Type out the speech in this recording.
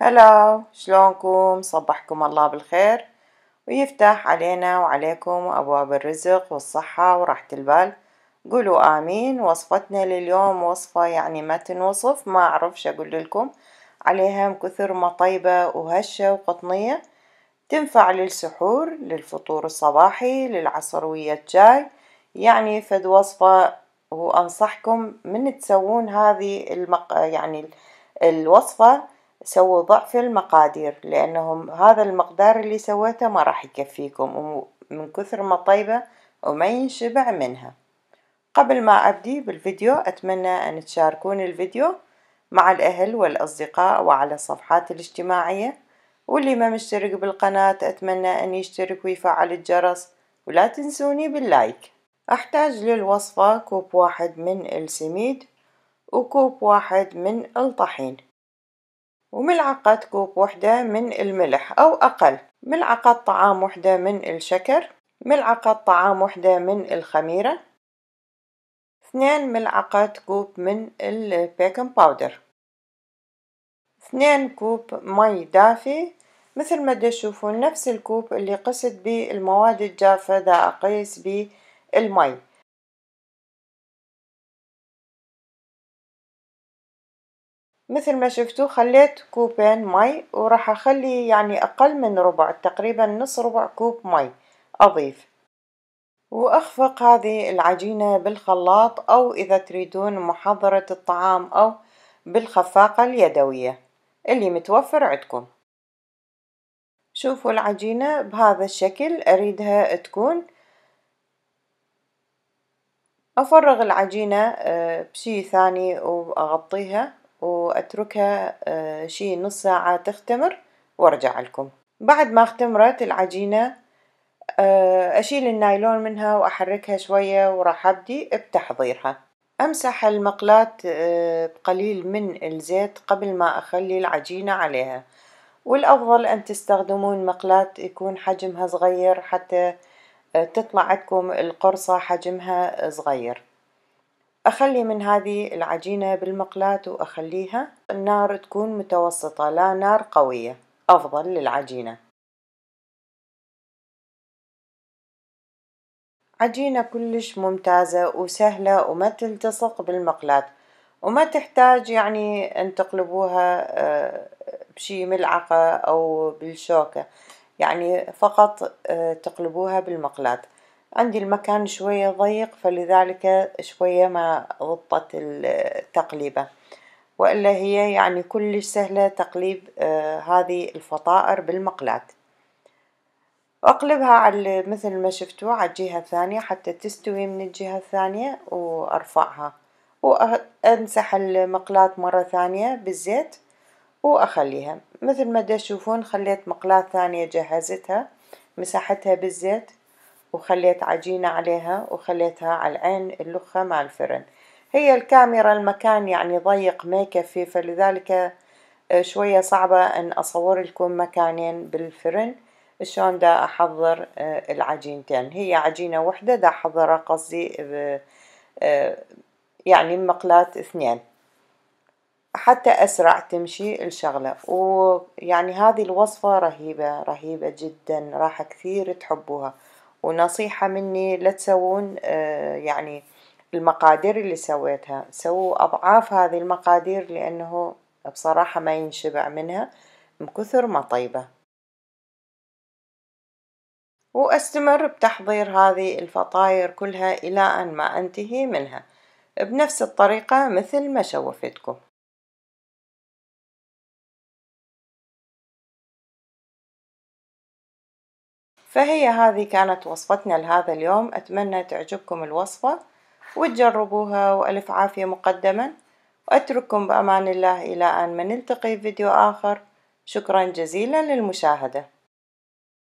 هلا شلونكم صبحكم الله بالخير ويفتح علينا وعليكم أبواب الرزق والصحة وراحة البال قولوا آمين وصفتنا لليوم وصفة يعني ما تنوصف ما أعرفش أقول لكم عليها كثر ما طيبة وهشة وقطنية تنفع للسحور للفطور الصباحي للعصروية الجاي يعني فد وصفة وأنصحكم من تسوون هذه المق... يعني الوصفة سووا ضعف المقادير لأنهم هذا المقدار اللي سويته ما راح يكفيكم من كثر ما طيبة وما ينشبع منها قبل ما أبدي بالفيديو أتمنى أن تشاركوني الفيديو مع الأهل والأصدقاء وعلى الصفحات الاجتماعية واللي ما مشترك بالقناة أتمنى أن يشترك ويفعل الجرس ولا تنسوني باللايك أحتاج للوصفة كوب واحد من السميد وكوب واحد من الطحين وملعقة كوب واحدة من الملح أو أقل ملعقة طعام واحدة من الشكر ملعقة طعام واحدة من الخميرة اثنان ملعقة كوب من البيكنج باودر اثنان كوب مي دافي مثل ما تشوفون نفس الكوب اللي قست بيه المواد الجافة دا أقيس بيه المي مثل ما شفتو خليت كوبين مي وراح أخلي يعني أقل من ربع تقريبا نص ربع كوب مي أضيف وأخفق هذه العجينة بالخلاط أو إذا تريدون محضرة الطعام أو بالخفاقة اليدوية اللي متوفر عندكم شوفوا العجينة بهذا الشكل أريدها تكون أفرغ العجينة آه، بشي ثاني وأغطيها وأتركها آه، شي نص ساعة تختمر وأرجع لكم بعد ما اختمرت العجينة آه، أشيل النايلون منها وأحركها شوية وراح أبدي بتحضيرها أمسح المقلاة آه، بقليل من الزيت قبل ما أخلي العجينة عليها والأفضل أن تستخدمون مقلاة يكون حجمها صغير حتى تطلع عندكم القرصة حجمها صغير أخلي من هذه العجينة بالمقلاة وأخليها النار تكون متوسطة لا نار قوية أفضل للعجينة عجينة كلش ممتازة وسهلة وما تلتصق بالمقلاة وما تحتاج يعني ان تقلبوها آه، بشي ملعقة او بالشوكة يعني فقط آه، تقلبوها بالمقلاة عندي المكان شويه ضيق فلذلك شويه ما غطت التقليبه، وإلا هي يعني كلش سهله تقليب آه، هذه الفطائر بالمقلاة، أقلبها عال- مثل ما شفتو عالجهه الثانيه حتى تستوي من الجهه الثانيه وأرفعها، وأمسح المقلاة مره ثانيه بالزيت وأخليها، مثل ما تشوفون خليت مقلاة ثانيه جهزتها مسحتها بالزيت وخليت عجينة عليها وخليتها على العين اللخة مع الفرن هي الكاميرا المكان يعني ضيق ما يكفي فلذلك آه، شوية صعبة ان اصور لكم مكانين بالفرن شلون دا احضر آه، العجينتين هي عجينة وحدة دا احضرها قصدي آه، يعني مقلات اثنين حتى أسرع تمشي الشغلة ويعني هذه الوصفة رهيبة رهيبة جدا راح كثير تحبوها ونصيحة مني لا تسوون آه، يعني المقادير اللي سويتها سووا أضعاف هذه المقادير لأنه بصراحة ما ينشبع منها من كثر ما طيبة وأستمر بتحضير هذه الفطاير كلها إلى أن ما أنتهي منها بنفس الطريقة مثل ما شوفتكم فهي هذه كانت وصفتنا لهذا اليوم أتمنى تعجبكم الوصفة وتجربوها وألف عافية مقدما وأترككم بأمان الله إلى أن ما نلتقي في فيديو آخر شكرا جزيلا للمشاهدة